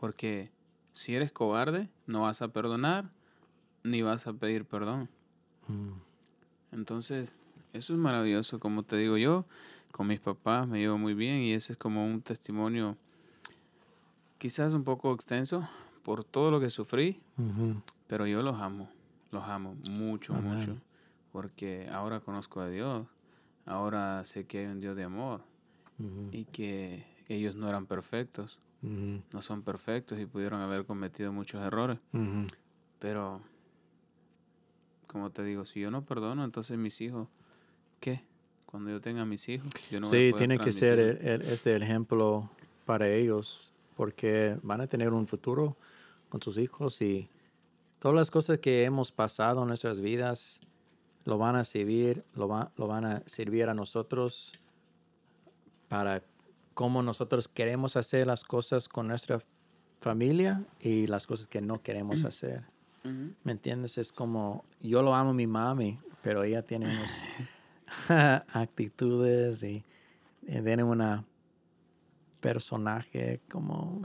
Porque si eres cobarde, no vas a perdonar ni vas a pedir perdón. Mm. Entonces, eso es maravilloso, como te digo yo, con mis papás me llevo muy bien y eso es como un testimonio quizás un poco extenso, por todo lo que sufrí, pero yo los amo, los amo mucho, mucho, porque ahora conozco a Dios, ahora sé que hay un Dios de amor y que ellos no eran perfectos, no son perfectos y pudieron haber cometido muchos errores, pero como te digo, si yo no perdono, entonces mis hijos, ¿qué? Cuando yo tenga mis hijos, yo no Sí, tiene que ser este ejemplo para ellos, porque van a tener un futuro con sus hijos y todas las cosas que hemos pasado en nuestras vidas lo van a servir, lo, lo van a servir a nosotros para cómo nosotros queremos hacer las cosas con nuestra familia y las cosas que no queremos mm. hacer. ¿Me entiendes? Es como, yo lo amo a mi mami, pero ella tiene <laughs> actitudes y, tiene una personaje como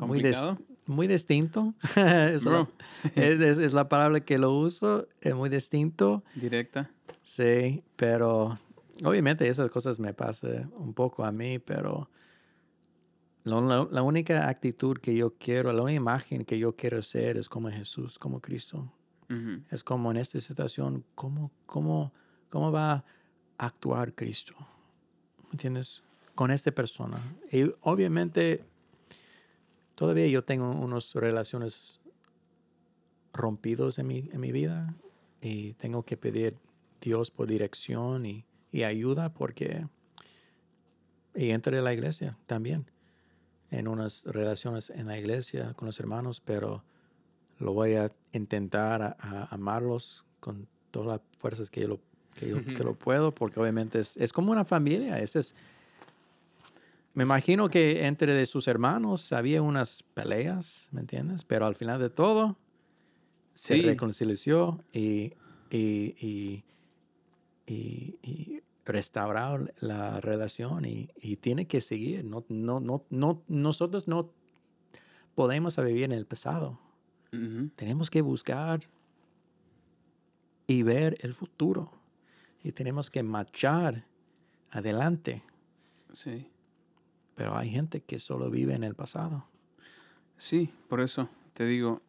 muy distinto. <laughs> es, la, es, la, palabra que lo uso, es muy distinto. Directa. Sí, pero obviamente esas cosas me pasan un poco a mí, pero la, la única actitud que yo quiero, la única imagen que yo quiero ser es como Jesús, como Cristo. Es como en esta situación, ¿cómo, cómo, cómo va a actuar Cristo? ¿Entiendes? Con esta persona. Y obviamente Todavía yo tengo unas relaciones rompidos en mi, en mi vida y tengo que pedir Dios por dirección y, ayuda porque... Y entré a la iglesia también, en unas relaciones en la iglesia con los hermanos, pero lo voy a intentar a, amarlos con todas las fuerzas que yo que lo puedo, porque obviamente es, como una familia, es, me imagino que entre de sus hermanos había unas peleas, ¿me entiendes? Pero al final de todo, se reconcilió y, y, y, restauró la relación y, tiene que seguir. No, no, no, no, nosotros no podemos vivir en el pasado. Tenemos que buscar y ver el futuro. Y tenemos que marchar adelante. Sí. Pero hay gente que solo vive en el pasado. Sí, por eso te digo,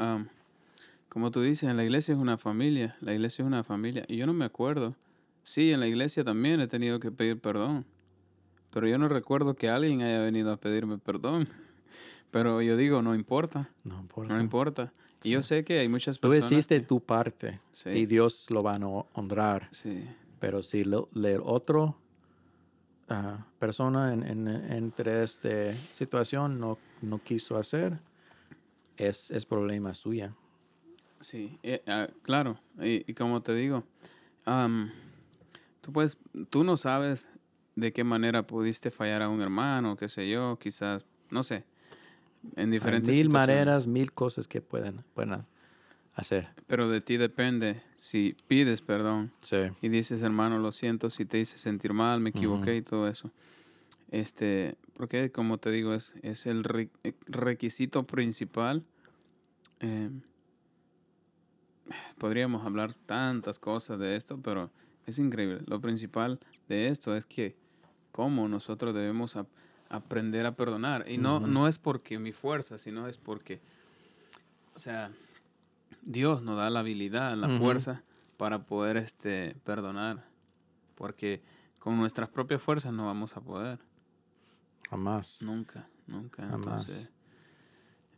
como tú dices, la iglesia es una familia, la iglesia es una familia. Y yo no me acuerdo. Sí, en la iglesia también he tenido que pedir perdón. Pero yo no recuerdo que alguien haya venido a pedirme perdón. <laughs> Pero yo digo, no importa. No importa. No importa. Y yo sé que hay muchas personas. Tú hiciste tu parte y Dios lo va a honrar. Sí. Pero si le, el otro Ah, persona en, entre esta situación no, no quiso hacer, es, problema suya. Sí, eh, ah, claro. Y, como te digo, tú, puedes, tú no sabes de qué manera pudiste fallar a un hermano, qué sé yo, quizás, no sé. En diferentes mil maneras, mil cosas que pueden hacer. Pero de ti depende si pides perdón sí. y dices, hermano, lo siento, si te hice sentir mal, me equivoqué y todo eso. Este, porque como te digo, es, es el eh, requisito principal. Em, podríamos hablar tantas cosas de esto, pero es increíble. Lo principal de esto es que cómo nosotros debemos aprender a perdonar. Y no, no es porque mi fuerza, sino es porque, o sea, Dios nos da la habilidad, la fuerza para poder este, perdonar. Porque con nuestras propias fuerzas no vamos a poder. Jamás. Nunca, nunca. Jamás. Entonces,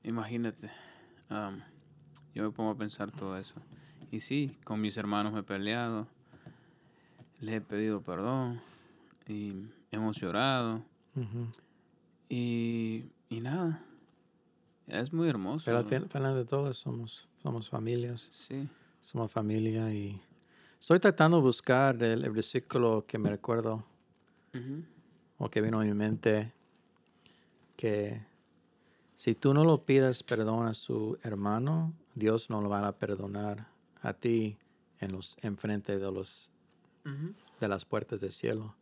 imagínate. yo me pongo a pensar todo eso. Y sí, con mis hermanos me he peleado. Les he pedido perdón. Y hemos llorado. y, y nada, es muy hermoso. Pero al final, de todo somos, somos familias. Sí. Somos familia y estoy tratando de buscar el, versículo que me recuerdo o que vino a mi mente que si tú no lo pidas perdón a su hermano, Dios no lo va a perdonar a ti en los enfrente de los de las puertas del cielo.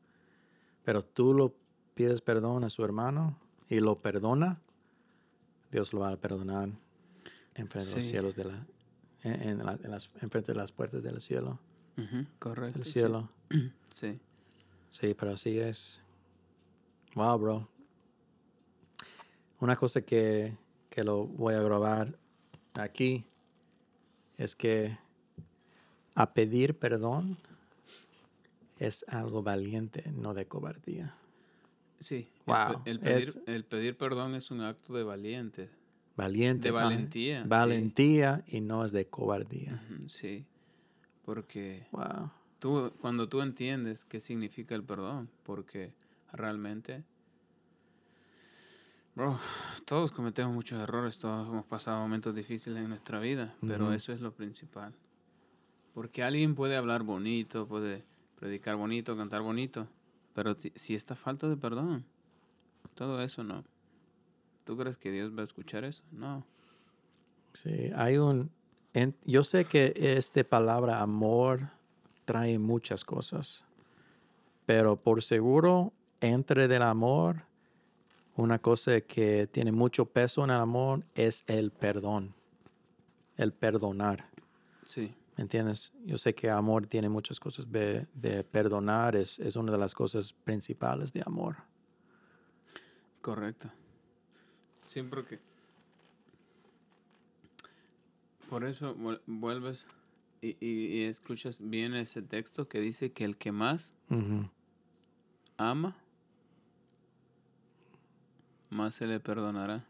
Pero tú lo pides perdón a su hermano y lo perdona, Dios lo va a perdonar enfrente los cielos de la en, frente de las puertas del cielo. correcto. El cielo. <clears throat> Sí. sí. pero así es. Wow, bro. Una cosa que lo voy a grabar aquí es que a pedir perdón es algo valiente, no de cobardía. Sí. Wow. El, pedir, perdón es un acto de valiente. Valiente. De valentía. Valentía y no es de cobardía. sí. Porque tú, cuando tú entiendes qué significa el perdón, porque realmente, todos cometemos muchos errores, todos hemos pasado momentos difíciles en nuestra vida, pero eso es lo principal. Porque alguien puede hablar bonito, puede predicar bonito, cantar bonito, pero si está falta de perdón, todo eso no. ¿Tú crees que Dios va a escuchar eso? No. Sí, hay un... yo sé que esta palabra amor trae muchas cosas, pero por seguro, entre del amor, una cosa que tiene mucho peso en el amor es el perdón, el perdonar. Sí entiendes? Yo sé que amor tiene muchas cosas de, de perdonar, es, es, una de las cosas principales de amor. Correcto. Siempre que... Por eso vuelves y, y, escuchas bien ese texto que dice que el que más ama, más se le perdonará.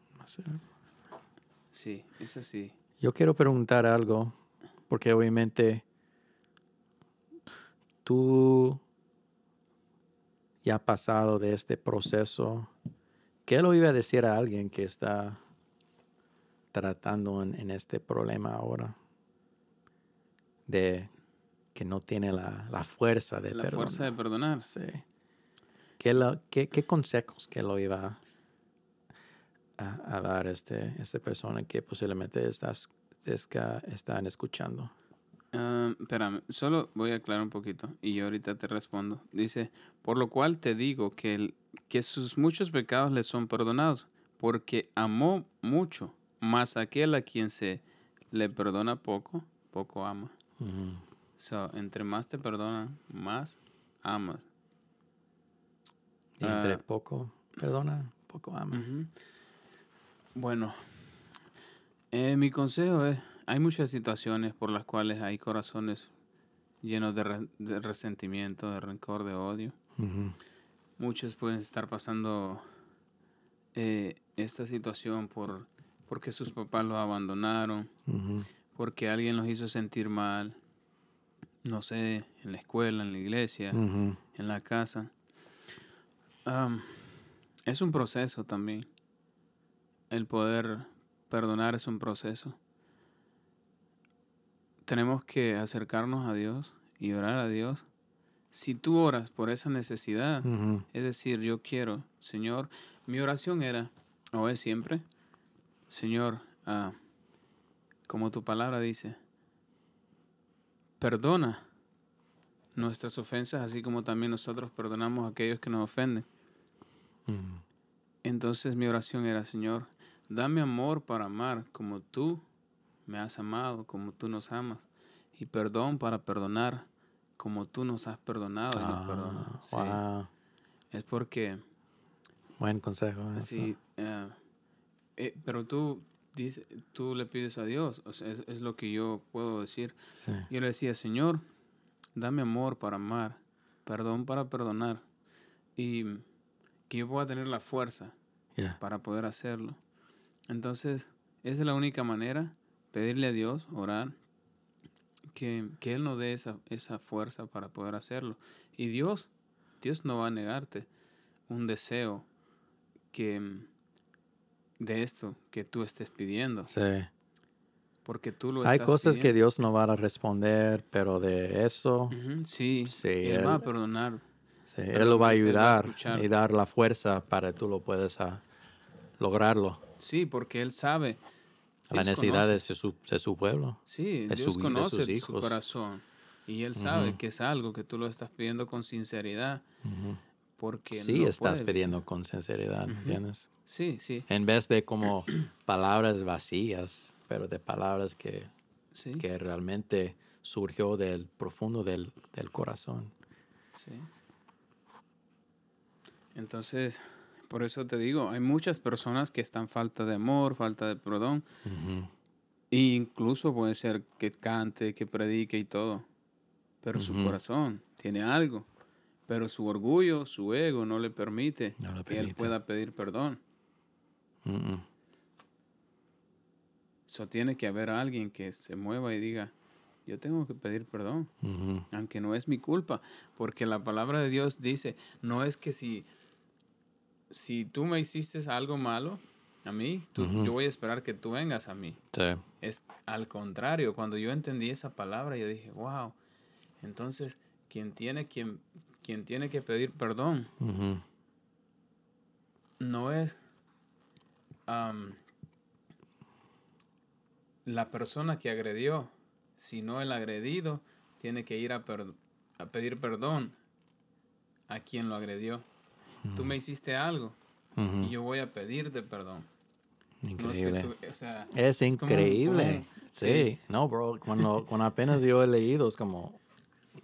Sí, es así. Yo quiero preguntar algo porque obviamente tú ya has pasado de este proceso. ¿Qué lo iba a decir a alguien que está tratando en, este problema ahora? De que no tiene la, fuerza de la perdonar. La fuerza de perdonar. Sí. ¿Qué, consejos que lo iba a, dar este, esta persona que posiblemente estás que están escuchando. pero ah, espérame, solo voy a aclarar un poquito y yo ahorita te respondo. Dice, por lo cual te digo que, que sus muchos pecados le son perdonados, porque amó mucho, más aquel a quien se le perdona poco, poco ama. entre más te perdona, más amas. entre ah. poco perdona, poco ama. Bueno, eh, mi consejo es, hay muchas situaciones por las cuales hay corazones llenos de, resentimiento, de rencor, de odio. Muchos pueden estar pasando eh, esta situación por porque sus papás los abandonaron, porque alguien los hizo sentir mal, no sé, en la escuela, en la iglesia, en la casa. es un proceso también el poder Perdonar es un proceso. Tenemos que acercarnos a Dios y orar a Dios. Si tú oras por esa necesidad, es decir, yo quiero, Señor, mi oración era, o es siempre, Señor, ah, como tu palabra dice, perdona nuestras ofensas, así como también nosotros perdonamos a aquellos que nos ofenden. Entonces mi oración era, Señor, Dame amor para amar como tú me has amado, como tú nos amas. Y perdón para perdonar como tú nos has perdonado y ah, Es porque... Buen consejo. ¿eh? Sí. Eh, eh, pero tú, tú le pides a Dios, es, lo que yo puedo decir. Yo le decía, Señor, dame amor para amar, perdón para perdonar y que yo pueda tener la fuerza para poder hacerlo. Entonces, esa es la única manera, pedirle a Dios, orar, que, Él nos dé esa, esa fuerza para poder hacerlo. Y Dios, Dios no va a negarte un deseo que de esto que tú estés pidiendo. Sí. Porque tú lo Hay cosas que Dios no va a responder, pero de eso. sí. Él, va a perdonar. él lo va a ayudar y dar la fuerza para que tú lo puedas ah, lograrlo. Sí, porque Él sabe. La necesidad de su, de su pueblo. Sí, de Dios conoce su corazón. Y Él sabe que es algo que tú lo estás pidiendo con sinceridad. Porque sí, estás pidiendo con sinceridad, ¿entiendes? Sí, sí. En vez de como <clears throat> palabras vacías, pero de palabras que, que realmente surgió del profundo del, del corazón. Sí. Entonces, por eso te digo, hay muchas personas que están falta de amor, falta de perdón. incluso puede ser que cante, que predique y todo. Pero su corazón tiene algo. Pero su orgullo, su ego no le permite, que él pueda pedir perdón. Eso tiene que haber alguien que se mueva y diga, yo tengo que pedir perdón, aunque no es mi culpa, porque la palabra de Dios dice, no es que si si tú me hiciste algo malo a mí, yo voy a esperar que tú vengas a mí. Es al contrario, cuando yo entendí esa palabra, yo dije, wow, entonces quien tiene, quien, quien tiene que pedir perdón no es la persona que agredió, sino el agredido tiene que ir a pedir perdón a quien lo agredió tú me hiciste algo y yo voy a pedirte perdón. Increíble. es, increíble. sí. no, bro, cuando, <laughs> cuando apenas yo he leído es como,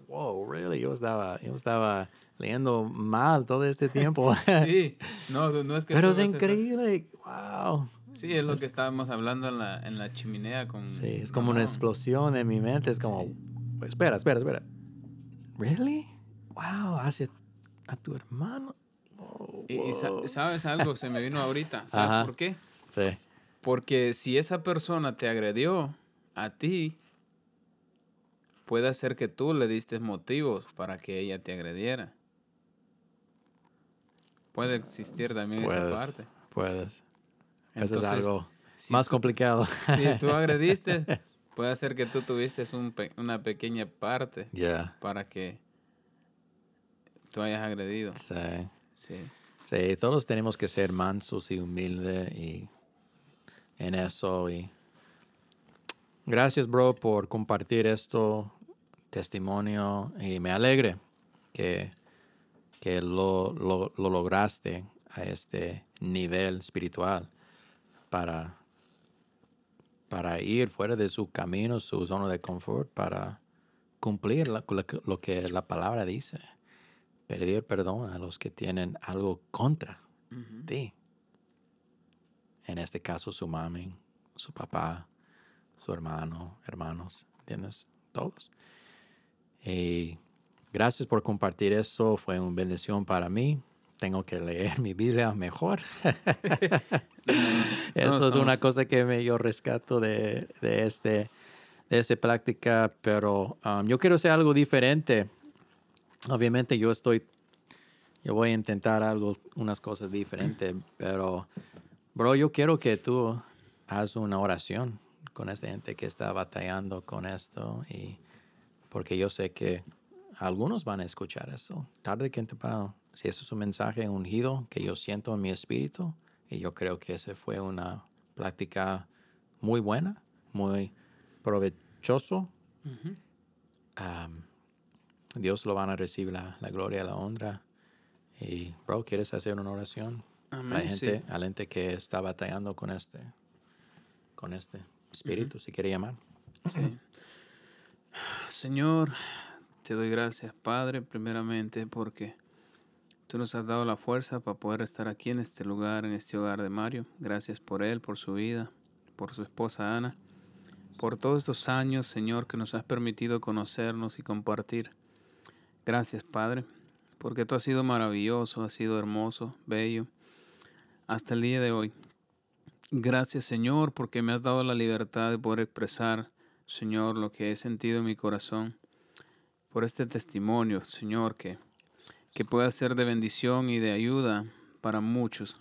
wow, really, yo estaba, yo estaba leyendo mal todo este tiempo. <laughs> sí, <laughs> no, no es que... Pero es increíble, wow. Sí, es lo que estábamos hablando en la, en chimenea con... Sí, es como una explosión en mi mente, es como, espera, espera, espera. ¿Really? Wow, hacia a tu hermano. Y, sabes algo, se me vino ahorita. ¿Sabes por qué? Sí. Porque si esa persona te agredió a ti, puede ser que tú le diste motivos para que ella te agrediera. Puede existir también esa parte. Puedes. es algo más complicado. Si tú agrediste, <laughs> puede ser que tú tuviste una pequeña parte para que tú hayas agredido. Sí. Sí. sí. todos tenemos que ser mansos y humildes y en eso. Y gracias, bro, por compartir esto, testimonio. Y me alegre que, lo, lo, lograste a este nivel espiritual para, para ir fuera de su camino, su zona de confort, para cumplir lo que la palabra dice pedir perdón a los que tienen algo contra ti. En este caso, su mami, su papá, su hermano, hermanos, ¿entiendes? Todos. Y gracias por compartir eso. fue una bendición para mí. Tengo que leer mi Biblia mejor. <laughs> <laughs> Eso es una cosa que me, yo rescato de, este, de esta práctica, pero um, yo quiero hacer algo diferente obviamente yo estoy, yo voy a intentar algo, unas cosas diferentes, pero, bro, yo quiero que tú hagas una oración con esta gente que está batallando con esto y porque yo sé que algunos van a escuchar eso, tarde que temprano. Si eso es un mensaje ungido que yo siento en mi espíritu, y yo creo que esa fue una práctica muy buena, muy provechoso. Dios lo van a recibir la, la gloria, la honra. Y, bro, ¿quieres hacer una oración? a, la gente, que está batallando con este, con este espíritu, si quiere llamar. Señor, te doy gracias, Padre, primeramente porque tú nos has dado la fuerza para poder estar aquí en este lugar, en este hogar de Mario. Gracias por él, por su vida, por su esposa Ana, por todos estos años, Señor, que nos has permitido conocernos y compartir. Gracias, Padre, porque tú has sido maravilloso, has sido hermoso, bello, hasta el día de hoy. Gracias, Señor, porque me has dado la libertad de poder expresar, Señor, lo que he sentido en mi corazón, por este testimonio, Señor, que, que pueda ser de bendición y de ayuda para muchos.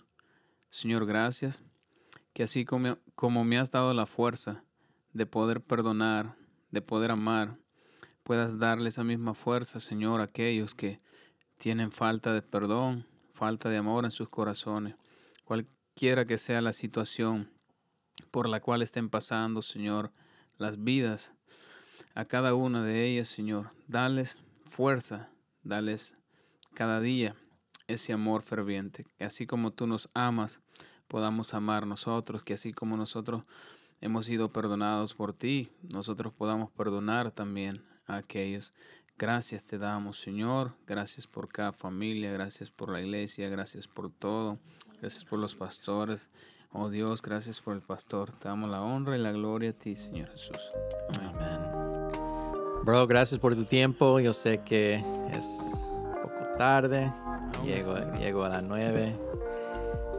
Señor, gracias, que así como me has dado la fuerza de poder perdonar, de poder amar, puedas darle esa misma fuerza, Señor, a aquellos que tienen falta de perdón, falta de amor en sus corazones, cualquiera que sea la situación por la cual estén pasando, Señor, las vidas, a cada una de ellas, Señor, dales fuerza, dales cada día ese amor ferviente, que así como tú nos amas, podamos amar nosotros, que así como nosotros hemos sido perdonados por ti, nosotros podamos perdonar también a aquellos. Gracias te damos, Señor. Gracias por cada familia, gracias por la iglesia, gracias por todo. Gracias por los pastores. Oh Dios, gracias por el pastor. Te damos la honra y la gloria a ti, Señor Jesús. Amén. Bro, gracias por tu tiempo. Yo sé que es un poco tarde. llego, llego a las nueve.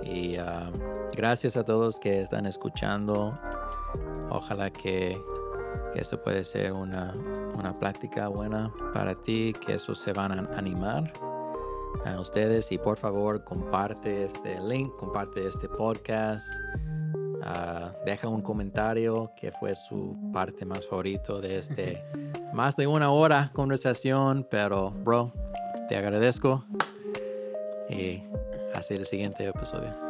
Y ah, gracias a todos que están escuchando. Ojalá que, que esto puede ser una, una plática buena para ti, que eso se van a animar a ustedes y por favor comparte este link, comparte este podcast, ah, deja un comentario que fue su parte más favorito de este <laughs> más de una hora conversación, pero bro, te agradezco y hasta el siguiente episodio.